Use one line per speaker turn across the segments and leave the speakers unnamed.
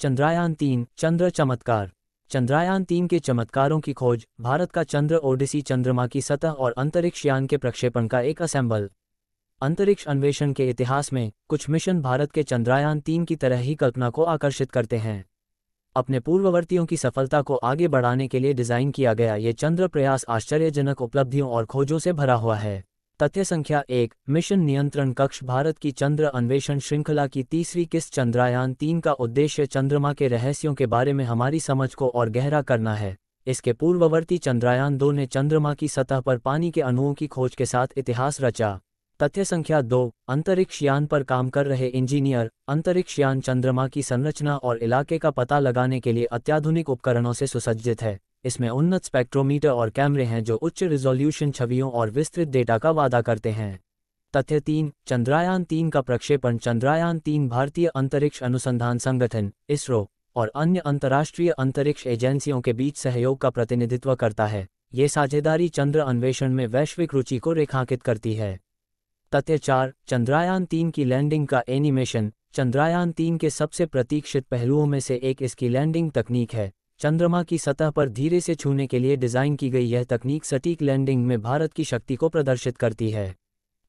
चंद्रयान तीन चंद्र चमत्कार चंद्रयान तीन के चमत्कारों की खोज भारत का चंद्र ओडिसी चंद्रमा की सतह और अंतरिक्ष यान के प्रक्षेपण का एक असेंबल अंतरिक्ष अन्वेषण के इतिहास में कुछ मिशन भारत के चंद्रयान तीन की तरह ही कल्पना को आकर्षित करते हैं अपने पूर्ववर्तियों की सफलता को आगे बढ़ाने के लिए डिज़ाइन किया गया ये चंद्र प्रयास आश्चर्यजनक उपलब्धियों और खोजों से भरा हुआ है तथ्य संख्या एक मिशन नियंत्रण कक्ष भारत की चंद्र अन्वेषण श्रृंखला की तीसरी किस्त चंद्रयान तीन का उद्देश्य चंद्रमा के रहस्यों के बारे में हमारी समझ को और गहरा करना है इसके पूर्ववर्ती चंद्रयान दो ने चंद्रमा की सतह पर पानी के अणुओं की खोज के साथ इतिहास रचा तथ्य संख्या दो अंतरिक्ष यान पर काम कर रहे इंजीनियर अंतरिक्ष यान चंद्रमा की संरचना और इलाके का पता लगाने के लिए अत्याधुनिक उपकरणों से सुसज्जित है इसमें उन्नत स्पेक्ट्रोमीटर और कैमरे हैं जो उच्च रिजोल्यूशन छवियों और विस्तृत डेटा का वादा करते हैं तथ्य तीन चंद्रयान तीन का प्रक्षेपण चंद्रयान तीन भारतीय अंतरिक्ष अनुसंधान संगठन इसरो और अन्य अंतर्राष्ट्रीय अंतरिक्ष एजेंसियों के बीच सहयोग का प्रतिनिधित्व करता है ये साझेदारी चंद्र अन्वेषण में वैश्विक रुचि को रेखांकित करती है तथ्य चार चंद्रयान तीन की लैंडिंग का एनिमेशन चंद्रयान तीन के सबसे प्रतीक्षित पहलुओं में से एक इसकी लैंडिंग तकनीक है चंद्रमा की सतह पर धीरे से छूने के लिए डिजाइन की गई यह तकनीक सटीक लैंडिंग में भारत की शक्ति को प्रदर्शित करती है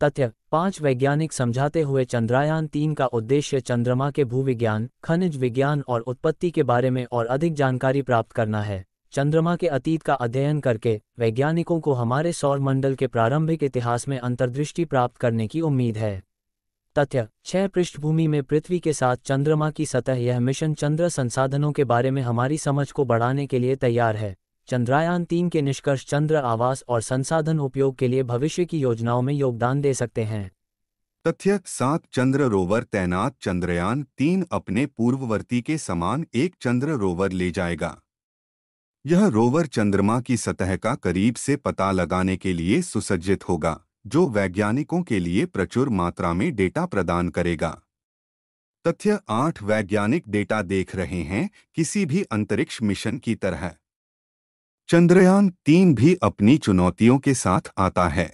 तथ्य पांच वैज्ञानिक समझाते हुए चंद्रयान तीन का उद्देश्य चंद्रमा के भूविज्ञान खनिज विज्ञान और उत्पत्ति के बारे में और अधिक जानकारी प्राप्त करना है चंद्रमा के अतीत का अध्ययन करके वैज्ञानिकों को हमारे सौर मंडल के प्रारंभिक इतिहास में अंतर्दृष्टि प्राप्त करने की उम्मीद है तथ्य छह पृष्ठभूमि में पृथ्वी के साथ चंद्रमा की सतह यह मिशन चंद्र संसाधनों के बारे में हमारी समझ को बढ़ाने के लिए तैयार है चंद्रयान तीन के निष्कर्ष चंद्र आवास और संसाधन उपयोग के लिए भविष्य की योजनाओं में योगदान दे सकते हैं
तथ्य सात चंद्र रोवर तैनात चंद्रयान तीन अपने पूर्ववर्ती के समान एक चंद्र रोवर ले जाएगा यह रोवर चंद्रमा की सतह का करीब से पता लगाने के लिए सुसज्जित होगा जो वैज्ञानिकों के लिए प्रचुर मात्रा में डेटा प्रदान करेगा तथ्य आठ वैज्ञानिक डेटा देख रहे हैं किसी भी अंतरिक्ष मिशन की तरह चंद्रयान तीन भी अपनी चुनौतियों के साथ आता है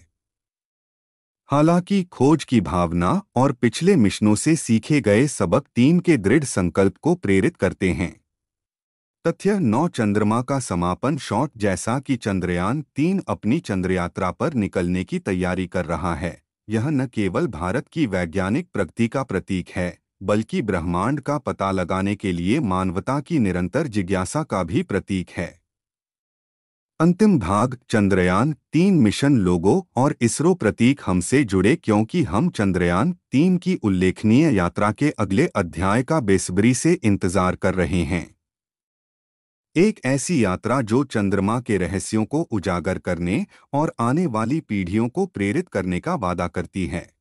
हालांकि खोज की भावना और पिछले मिशनों से सीखे गए सबक तीन के दृढ़ संकल्प को प्रेरित करते हैं तथ्य नौ चंद्रमा का समापन शॉट जैसा कि चंद्रयान तीन अपनी चंद्रयात्रा पर निकलने की तैयारी कर रहा है यह न केवल भारत की वैज्ञानिक प्रगति का प्रतीक है बल्कि ब्रह्मांड का पता लगाने के लिए मानवता की निरंतर जिज्ञासा का भी प्रतीक है अंतिम भाग चंद्रयान तीन मिशन लोगों और इसरो प्रतीक हमसे जुड़े क्योंकि हम चंद्रयान तीन की उल्लेखनीय यात्रा के अगले अध्याय का बेसब्री से इंतजार कर रहे हैं एक ऐसी यात्रा जो चंद्रमा के रहस्यों को उजागर करने और आने वाली पीढ़ियों को प्रेरित करने का वादा करती है